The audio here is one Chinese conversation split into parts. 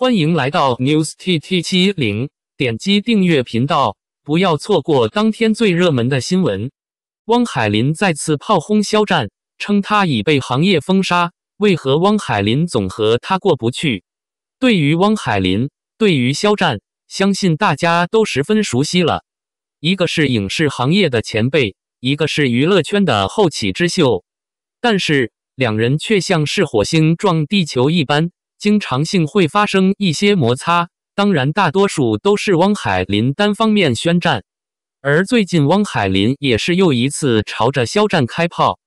欢迎来到 News T T 七零，点击订阅频道，不要错过当天最热门的新闻。汪海林再次炮轰肖战，称他已被行业封杀。为何汪海林总和他过不去？对于汪海林，对于肖战，相信大家都十分熟悉了。一个是影视行业的前辈，一个是娱乐圈的后起之秀，但是两人却像是火星撞地球一般。经常性会发生一些摩擦，当然大多数都是汪海林单方面宣战。而最近汪海林也是又一次朝着肖战开炮，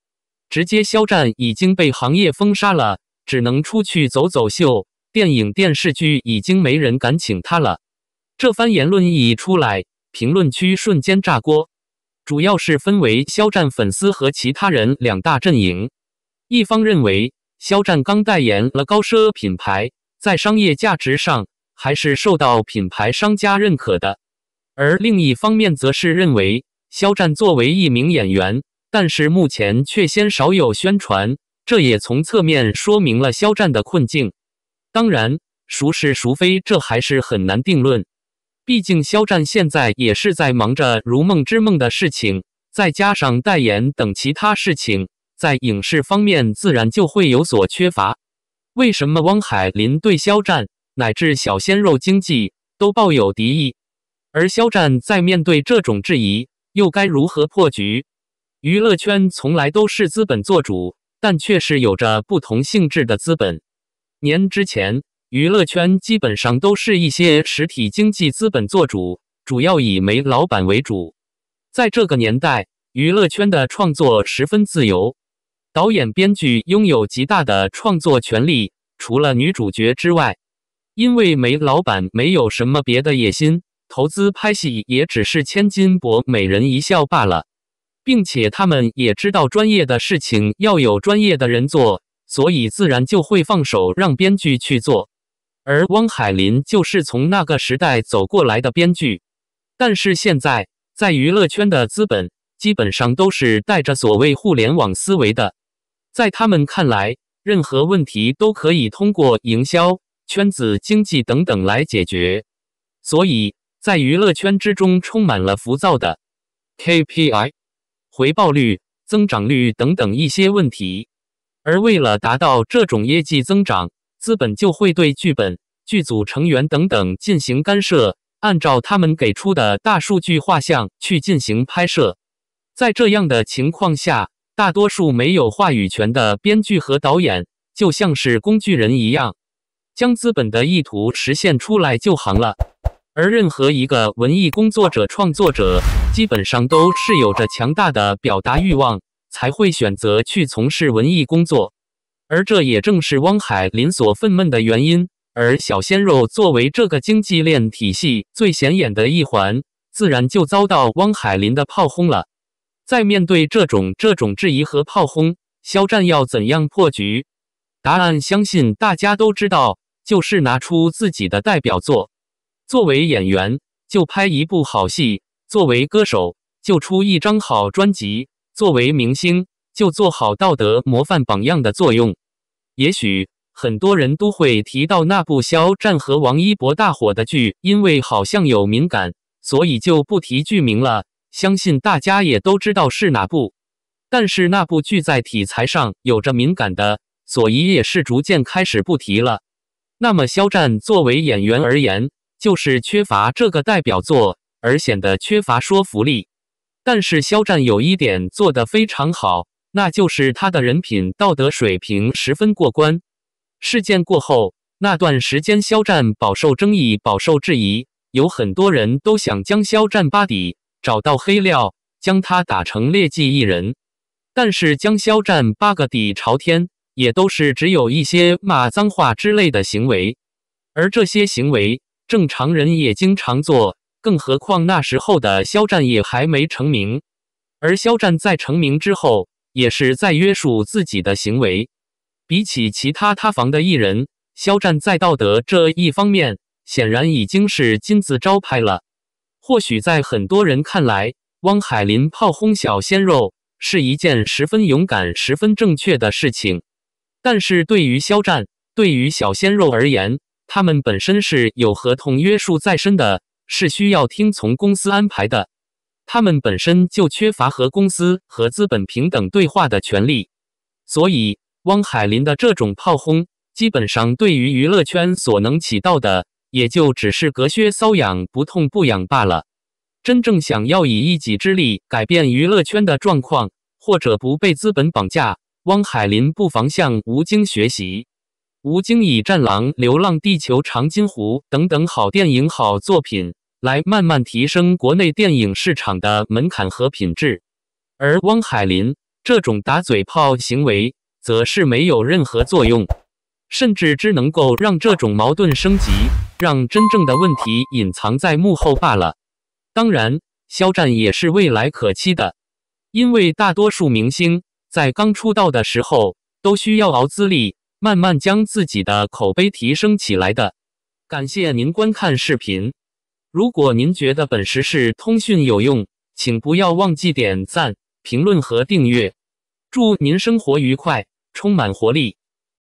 直接肖战已经被行业封杀了，只能出去走走秀，电影电视剧已经没人敢请他了。这番言论一出来，评论区瞬间炸锅，主要是分为肖战粉丝和其他人两大阵营，一方认为。肖战刚代言了高奢品牌，在商业价值上还是受到品牌商家认可的。而另一方面，则是认为肖战作为一名演员，但是目前却鲜少有宣传，这也从侧面说明了肖战的困境。当然，孰是孰非，这还是很难定论。毕竟，肖战现在也是在忙着《如梦之梦》的事情，再加上代言等其他事情。在影视方面，自然就会有所缺乏。为什么汪海林对肖战乃至小鲜肉经济都抱有敌意？而肖战在面对这种质疑，又该如何破局？娱乐圈从来都是资本做主，但却是有着不同性质的资本。年之前，娱乐圈基本上都是一些实体经济资本做主，主要以煤老板为主。在这个年代，娱乐圈的创作十分自由。导演、编剧拥有极大的创作权利。除了女主角之外，因为梅老板没有什么别的野心，投资拍戏也只是千金博美人一笑罢了。并且他们也知道，专业的事情要有专业的人做，所以自然就会放手让编剧去做。而汪海林就是从那个时代走过来的编剧。但是现在，在娱乐圈的资本基本上都是带着所谓互联网思维的。在他们看来，任何问题都可以通过营销、圈子、经济等等来解决，所以，在娱乐圈之中充满了浮躁的 KPI、回报率、增长率等等一些问题。而为了达到这种业绩增长，资本就会对剧本、剧组成员等等进行干涉，按照他们给出的大数据画像去进行拍摄。在这样的情况下，大多数没有话语权的编剧和导演就像是工具人一样，将资本的意图实现出来就行了。而任何一个文艺工作者、创作者，基本上都是有着强大的表达欲望，才会选择去从事文艺工作。而这也正是汪海林所愤懑的原因。而小鲜肉作为这个经济链体系最显眼的一环，自然就遭到汪海林的炮轰了。在面对这种这种质疑和炮轰，肖战要怎样破局？答案相信大家都知道，就是拿出自己的代表作。作为演员，就拍一部好戏；作为歌手，就出一张好专辑；作为明星，就做好道德模范榜样的作用。也许很多人都会提到那部肖战和王一博大火的剧，因为好像有敏感，所以就不提剧名了。相信大家也都知道是哪部，但是那部剧在题材上有着敏感的，所以也是逐渐开始不提了。那么肖战作为演员而言，就是缺乏这个代表作而显得缺乏说服力。但是肖战有一点做得非常好，那就是他的人品道德水平十分过关。事件过后，那段时间肖战饱受争议，饱受质疑，有很多人都想将肖战扒底。找到黑料，将他打成劣迹艺人，但是将肖战扒个底朝天，也都是只有一些骂脏话之类的行为，而这些行为正常人也经常做，更何况那时候的肖战也还没成名。而肖战在成名之后，也是在约束自己的行为。比起其他塌房的艺人，肖战在道德这一方面，显然已经是金字招牌了。或许在很多人看来，汪海林炮轰小鲜肉是一件十分勇敢、十分正确的事情。但是，对于肖战，对于小鲜肉而言，他们本身是有合同约束在身的，是需要听从公司安排的。他们本身就缺乏和公司、和资本平等对话的权利，所以汪海林的这种炮轰，基本上对于娱乐圈所能起到的。也就只是隔靴搔痒，不痛不痒罢了。真正想要以一己之力改变娱乐圈的状况，或者不被资本绑架，汪海林不妨向吴京学习。吴京以《战狼》《流浪地球》《长津湖》等等好电影、好作品，来慢慢提升国内电影市场的门槛和品质。而汪海林这种打嘴炮行为，则是没有任何作用，甚至只能够让这种矛盾升级。让真正的问题隐藏在幕后罢了。当然，肖战也是未来可期的，因为大多数明星在刚出道的时候都需要熬资历，慢慢将自己的口碑提升起来的。感谢您观看视频，如果您觉得本时事通讯有用，请不要忘记点赞、评论和订阅。祝您生活愉快，充满活力！